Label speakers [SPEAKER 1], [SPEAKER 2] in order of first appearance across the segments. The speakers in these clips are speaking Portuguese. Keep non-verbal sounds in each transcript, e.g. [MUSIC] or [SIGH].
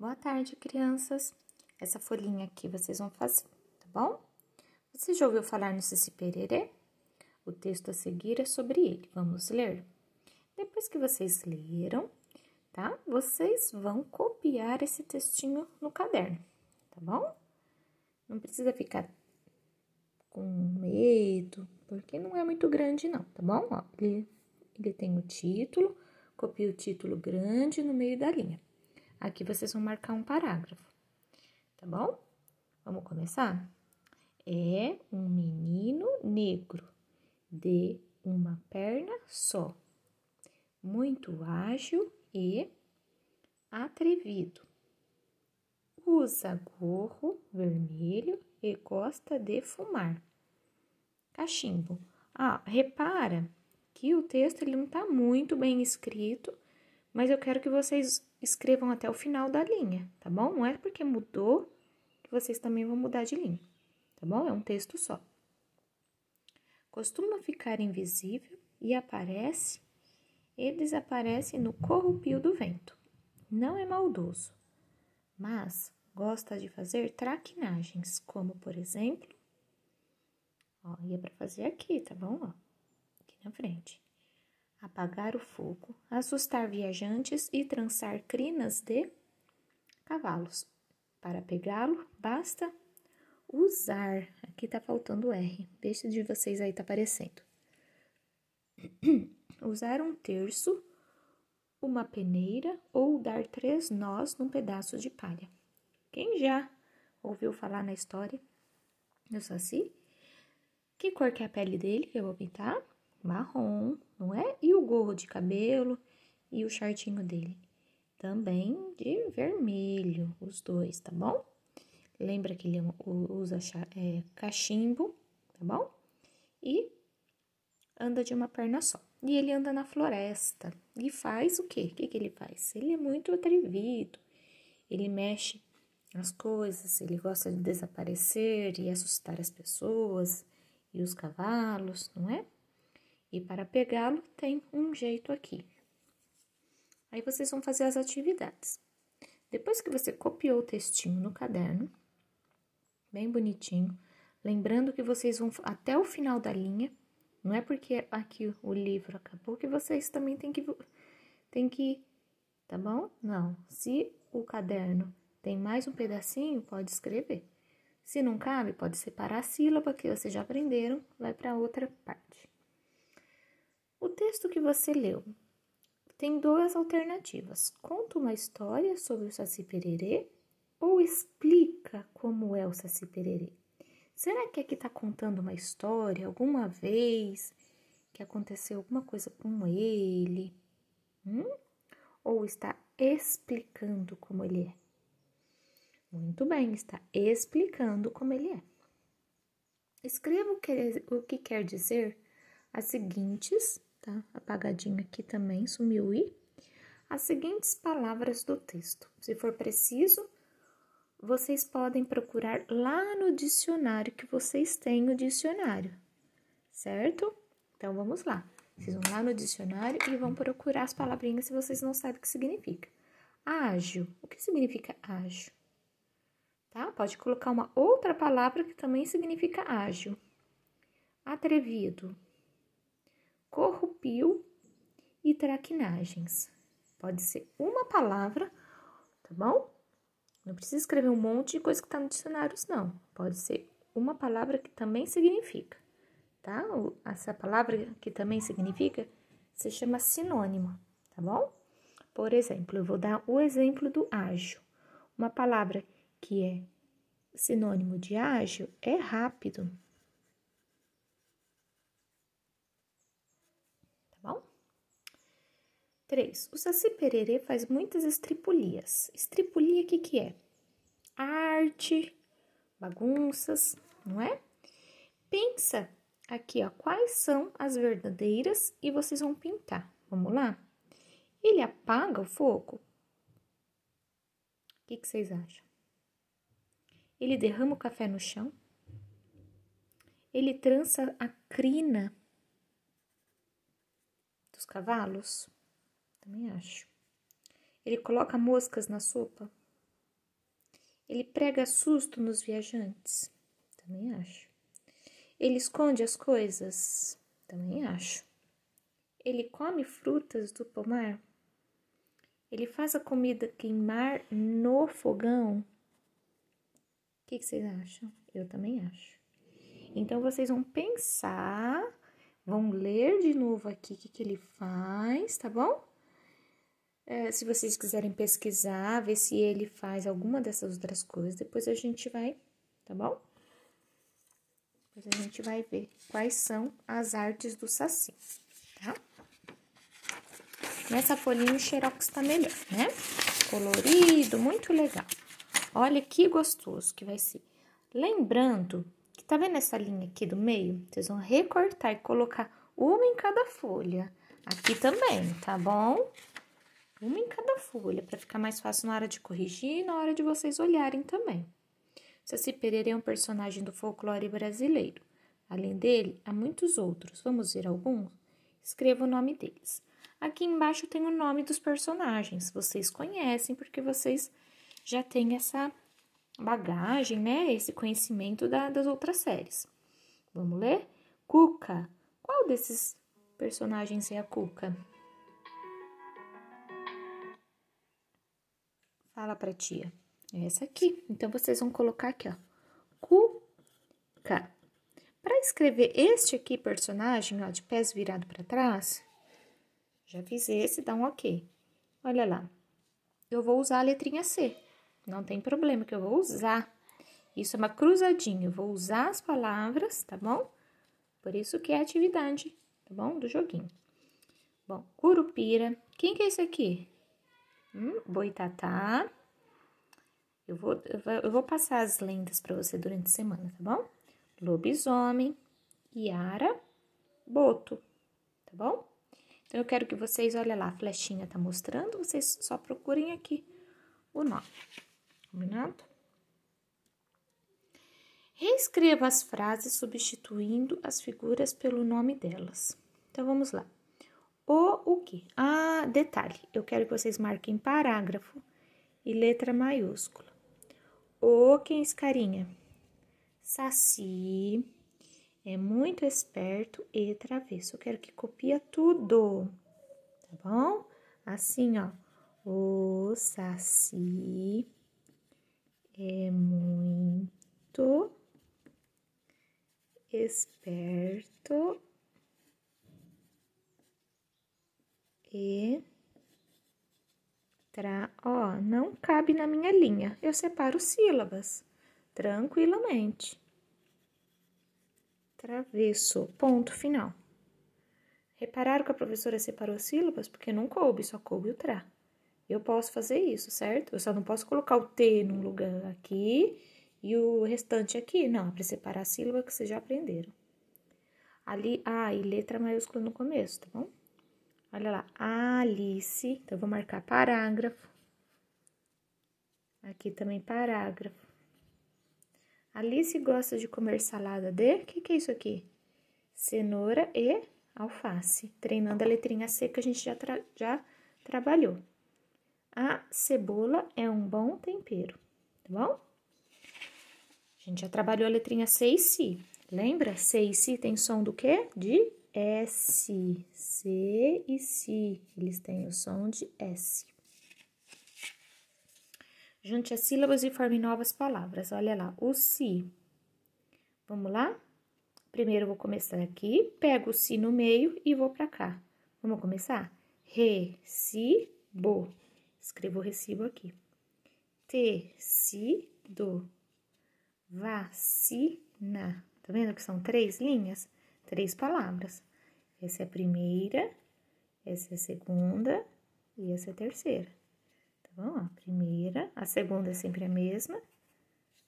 [SPEAKER 1] Boa tarde, crianças. Essa folhinha aqui vocês vão fazer, tá bom? Você já ouviu falar no Cici Pererê? O texto a seguir é sobre ele. Vamos ler? Depois que vocês leram, tá? Vocês vão copiar esse textinho no caderno, tá bom? Não precisa ficar com medo, porque não é muito grande não, tá bom? Ó, ele, ele tem o título, copia o título grande no meio da linha. Aqui vocês vão marcar um parágrafo, tá bom? Vamos começar? É um menino negro de uma perna só, muito ágil e atrevido. Usa gorro vermelho e gosta de fumar. Cachimbo. Ah, repara que o texto ele não está muito bem escrito, mas eu quero que vocês escrevam até o final da linha, tá bom? Não é porque mudou que vocês também vão mudar de linha, tá bom? É um texto só. Costuma ficar invisível e aparece e desaparece no corrupio do vento. Não é maldoso, mas gosta de fazer traquinagens, como por exemplo, ó, ia para fazer aqui, tá bom? Ó, aqui na frente apagar o fogo, assustar viajantes e trançar crinas de cavalos. Para pegá-lo, basta usar. Aqui tá faltando R. Deixa de vocês aí tá aparecendo. [CLEARS THROAT] usar um terço, uma peneira ou dar três nós num pedaço de palha. Quem já ouviu falar na história do Saci? Que cor que é a pele dele? Eu vou pintar marrom, não é? E o gorro de cabelo e o shortinho dele também de vermelho, os dois, tá bom? Lembra que ele usa é, cachimbo, tá bom? E anda de uma perna só. E ele anda na floresta. E faz o quê? O que, que ele faz? Ele é muito atrevido, ele mexe as coisas, ele gosta de desaparecer e assustar as pessoas e os cavalos, não é? E para pegá-lo, tem um jeito aqui. Aí vocês vão fazer as atividades. Depois que você copiou o textinho no caderno, bem bonitinho, lembrando que vocês vão até o final da linha, não é porque aqui o livro acabou que vocês também têm que têm que, tá bom? Não. Se o caderno tem mais um pedacinho, pode escrever. Se não cabe, pode separar a sílaba que vocês já aprenderam, vai para outra parte. O texto que você leu tem duas alternativas: conta uma história sobre o Saci Pererê ou explica como é o Saci Pererê. Será que aqui está contando uma história alguma vez que aconteceu alguma coisa com ele? Hum? Ou está explicando como ele é? Muito bem, está explicando como ele é. Escreva o que, o que quer dizer as seguintes tá? Apagadinho aqui também, sumiu i. As seguintes palavras do texto. Se for preciso, vocês podem procurar lá no dicionário que vocês têm o dicionário, certo? Então vamos lá. Vocês vão lá no dicionário e vão procurar as palavrinhas se vocês não sabem o que significa. Ágil. O que significa ágil? Tá? Pode colocar uma outra palavra que também significa ágil. Atrevido. Corro arrepio e traquinagens. Pode ser uma palavra, tá bom? Não precisa escrever um monte de coisa que tá no dicionário, não. Pode ser uma palavra que também significa, tá? Essa palavra que também significa se chama sinônimo tá bom? Por exemplo, eu vou dar o exemplo do ágil. Uma palavra que é sinônimo de ágil é rápido. 3. O Saci Pererê faz muitas estripulias. Estripulia, o que, que é? Arte, bagunças, não é? Pensa aqui, ó, quais são as verdadeiras e vocês vão pintar. Vamos lá? Ele apaga o fogo? O que, que vocês acham? Ele derrama o café no chão? Ele trança a crina dos cavalos? Também acho. Ele coloca moscas na sopa. Ele prega susto nos viajantes. Também acho. Ele esconde as coisas. Também acho. Ele come frutas do pomar. Ele faz a comida queimar no fogão. O que, que, vocês acham? Eu também acho. Então vocês vão pensar, vão ler de novo aqui o que, que ele faz, tá bom? É, se vocês quiserem pesquisar, ver se ele faz alguma dessas outras coisas, depois a gente vai, tá bom? Depois a gente vai ver quais são as artes do Saci, tá? Nessa folhinha o xerox tá melhor, né? Colorido, muito legal. Olha que gostoso que vai ser. Lembrando que tá vendo essa linha aqui do meio? Vocês vão recortar e colocar uma em cada folha. Aqui também, tá bom? uma em cada folha, para ficar mais fácil na hora de corrigir e na hora de vocês olharem também. Saci Pereira é um personagem do folclore brasileiro. Além dele, há muitos outros. Vamos ver alguns? Escreva o nome deles. Aqui embaixo tem o nome dos personagens. Vocês conhecem porque vocês já têm essa bagagem, né? Esse conhecimento da, das outras séries. Vamos ler? Cuca. Qual desses personagens é a Cuca? Fala pra tia. É essa aqui. Então, vocês vão colocar aqui, ó. Cuca. Para escrever este aqui, personagem, ó, de pés virado para trás, já fiz esse, dá um ok. Olha lá. Eu vou usar a letrinha C. Não tem problema que eu vou usar. Isso é uma cruzadinha. Eu vou usar as palavras, tá bom? Por isso que é atividade, tá bom? Do joguinho. Bom, curupira. Quem que é esse aqui? Hum, boitatá. Eu vou, eu vou passar as lendas para você durante a semana, tá bom? Lobisomem, Iara, Boto, tá bom? Então, eu quero que vocês, olha lá, a flechinha tá mostrando, vocês só procurem aqui o nome, combinado? Reescreva as frases substituindo as figuras pelo nome delas. Então, vamos lá o o que? Ah, detalhe, eu quero que vocês marquem parágrafo e letra maiúscula. O quem é escarinha? Saci é muito esperto e travesso. Eu quero que copia tudo, tá bom? Assim, ó. O Saci é muito esperto E tra, ó, não cabe na minha linha. Eu separo sílabas tranquilamente. Travesso, ponto final. Repararam que a professora separou sílabas porque não coube, só coube o tra. Eu posso fazer isso, certo? Eu só não posso colocar o T num lugar aqui e o restante aqui. Não, é para separar a sílaba que vocês já aprenderam. Ali, A e letra maiúscula no começo, tá bom? Olha lá, Alice. Então, vou marcar parágrafo. Aqui também parágrafo. Alice gosta de comer salada de... O que, que é isso aqui? Cenoura e alface. Treinando a letrinha C que a gente já, tra... já trabalhou. A cebola é um bom tempero, tá bom? A gente já trabalhou a letrinha C e Si. Lembra? C e Si tem som do quê? De S, C e Si. Eles têm o som de S. Junte as sílabas e forme novas palavras. Olha lá, o Si. Vamos lá? Primeiro vou começar aqui, pego o Si no meio e vou para cá. Vamos começar? Bo. Escrevo recibo aqui. Do. Vacina. Tá vendo que são três linhas? Três palavras. Essa é a primeira, essa é a segunda e essa é a terceira. Tá bom? A primeira, a segunda é sempre a mesma.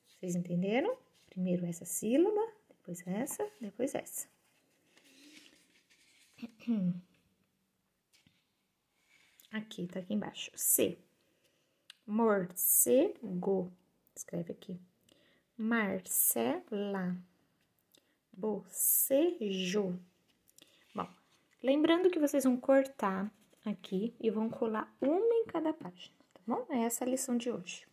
[SPEAKER 1] Vocês entenderam? Primeiro essa sílaba, depois essa, depois essa. [CLEARS THROAT] Aqui, tá aqui embaixo. C. Morcego. Escreve aqui. Marcela. Bocejo. Lembrando que vocês vão cortar aqui e vão colar uma em cada página, tá bom? É essa a lição de hoje.